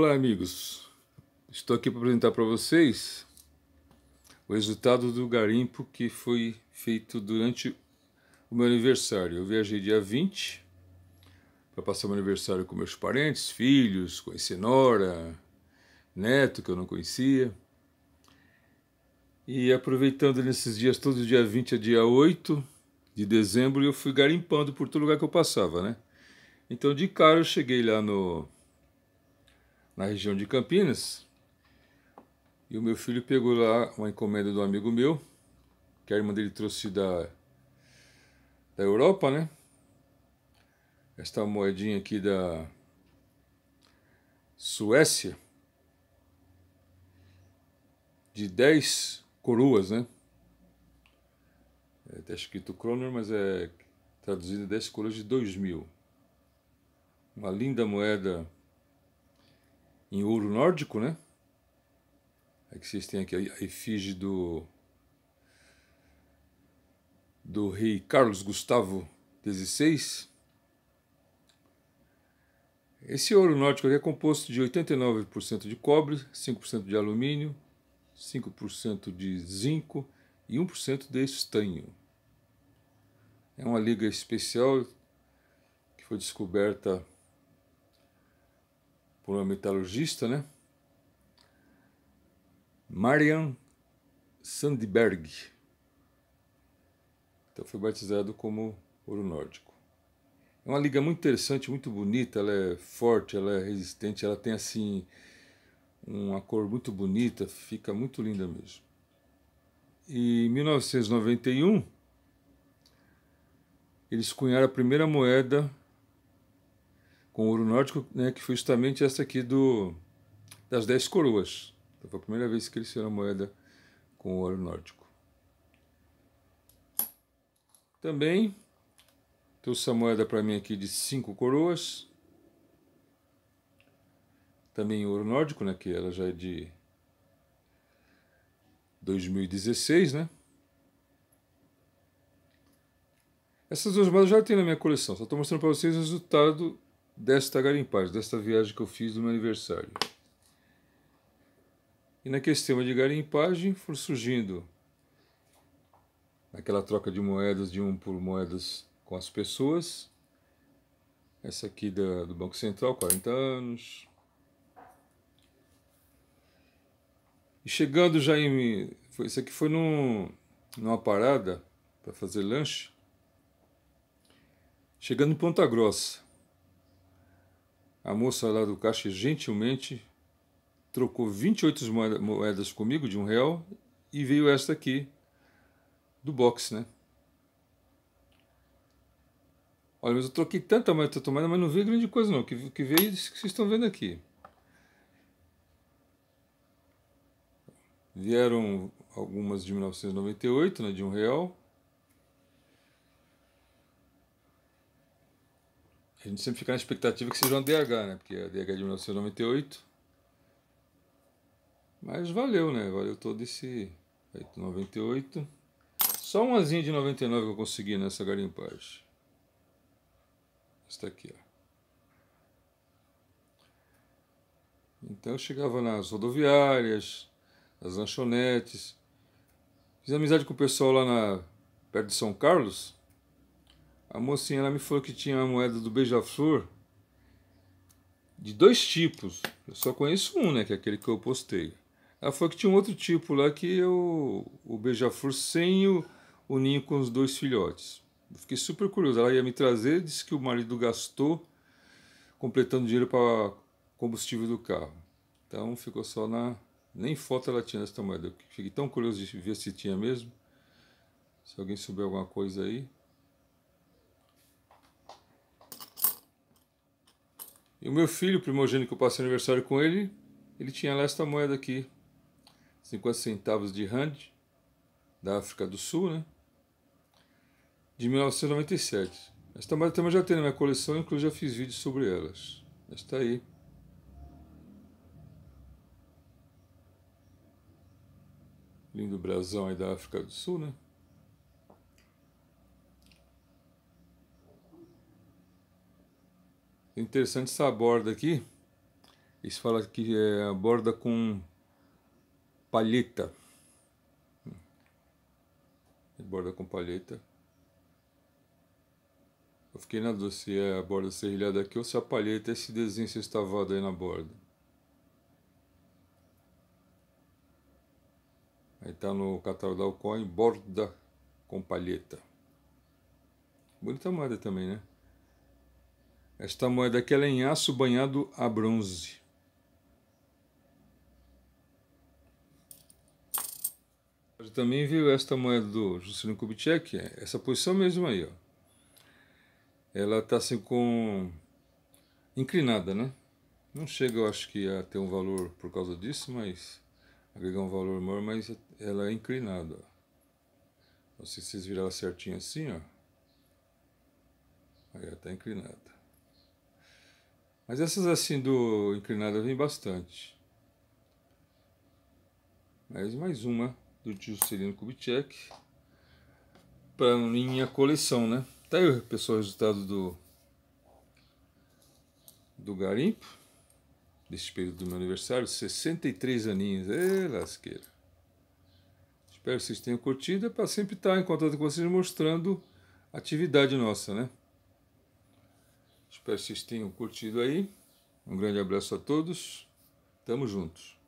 Olá, amigos. Estou aqui para apresentar para vocês o resultado do garimpo que foi feito durante o meu aniversário. Eu viajei dia 20 para passar meu aniversário com meus parentes, filhos, conhecer Nora, neto que eu não conhecia. E aproveitando nesses dias, todo dia 20 a é dia 8 de dezembro, eu fui garimpando por todo lugar que eu passava, né? Então, de cara, eu cheguei lá no na região de Campinas. E o meu filho pegou lá uma encomenda do amigo meu, que a irmã dele trouxe da, da Europa, né? Esta moedinha aqui da Suécia, de 10 coroas, né? Está é, tá escrito Kroner, mas é traduzido 10 coroas de 2000. mil. Uma linda moeda em ouro nórdico, né? É que vocês têm aqui a efígie do, do rei Carlos Gustavo XVI. Esse ouro nórdico é composto de 89% de cobre, 5% de alumínio, 5% de zinco e 1% de estanho. É uma liga especial que foi descoberta por uma metalurgista, né? Marian Sandberg. Então foi batizado como ouro nórdico. É uma liga muito interessante, muito bonita, ela é forte, ela é resistente, ela tem assim uma cor muito bonita, fica muito linda mesmo. E em 1991 eles cunharam a primeira moeda com ouro nórdico, né, que foi justamente essa aqui do das dez coroas. Então, foi a primeira vez que eles fizeram moeda com ouro nórdico. Também trouxe essa moeda para mim aqui de cinco coroas. Também ouro nórdico, né, que ela já é de 2016, né? Essas duas moedas já tem na minha coleção, só estou mostrando para vocês o resultado desta garimpagem, desta viagem que eu fiz no meu aniversário. E naquele sistema de garimpagem foi surgindo, aquela troca de moedas de um por moedas com as pessoas, essa aqui da, do Banco Central, 40 anos. E chegando já em. Foi, isso aqui foi num, numa parada para fazer lanche. Chegando em Ponta Grossa. A moça lá do caixa gentilmente trocou 28 moedas comigo de um real e veio esta aqui do box, né? Olha, mas eu troquei tanta moeda, tomada, mas não veio grande coisa não. Que, que veio é isso que vocês estão vendo aqui. Vieram algumas de 1998, né, de um real. a gente sempre fica na expectativa que seja uma DH, né? Porque a DH é de 1998. Mas valeu, né? Valeu todo esse. 98. Só um azinho de 99 que eu consegui nessa garimpagem. Está aqui, ó. Então eu chegava nas rodoviárias, nas lanchonetes. Fiz amizade com o pessoal lá na, perto de São Carlos a mocinha ela me falou que tinha uma moeda do beija-flor de dois tipos. Eu só conheço um, né? Que é aquele que eu postei. Ela falou que tinha um outro tipo lá que o beija-flor sem o, o ninho com os dois filhotes. Eu fiquei super curioso. Ela ia me trazer, disse que o marido gastou completando dinheiro para combustível do carro. Então ficou só na. Nem foto ela tinha dessa moeda. Eu fiquei tão curioso de ver se tinha mesmo. Se alguém souber alguma coisa aí. E o meu filho primogênito que eu passei aniversário com ele, ele tinha lá esta moeda aqui, 50 centavos de rand, da África do Sul, né? De 1997. Esta moeda também já tem na minha coleção, inclusive já fiz vídeos sobre elas. Esta aí. Lindo brasão aí da África do Sul, né? Interessante essa borda aqui. Eles falam que é a borda com palheta. Borda com palheta. Eu fiquei na dúvida se é a borda serrilhada aqui ou se a palheta é esse desenho estavado tá aí na borda. Aí tá no catálogo da Alcoin, borda com palheta. Bonita moeda também, né? Esta moeda aqui é em aço banhado a bronze. Você Também viu esta moeda do Juscelino Kubitschek, essa posição mesmo aí, ó. Ela está assim com... inclinada, né? Não chega, eu acho que a ter um valor por causa disso, mas... agregar um valor maior, mas ela é inclinada, Não sei se vocês viraram certinho assim, ó, aí ela está inclinada. Mas essas assim do inclinada vem bastante. Mais mais uma do Juscelino Kubitschek para minha coleção, né? Tá aí, pessoal, o resultado do do garimpo desse período do meu aniversário, 63 aninhos. Ê, lasqueira. Espero que vocês tenham curtido, é para sempre estar em contato com vocês mostrando atividade nossa, né? Espero que vocês tenham curtido aí. Um grande abraço a todos. Tamo juntos.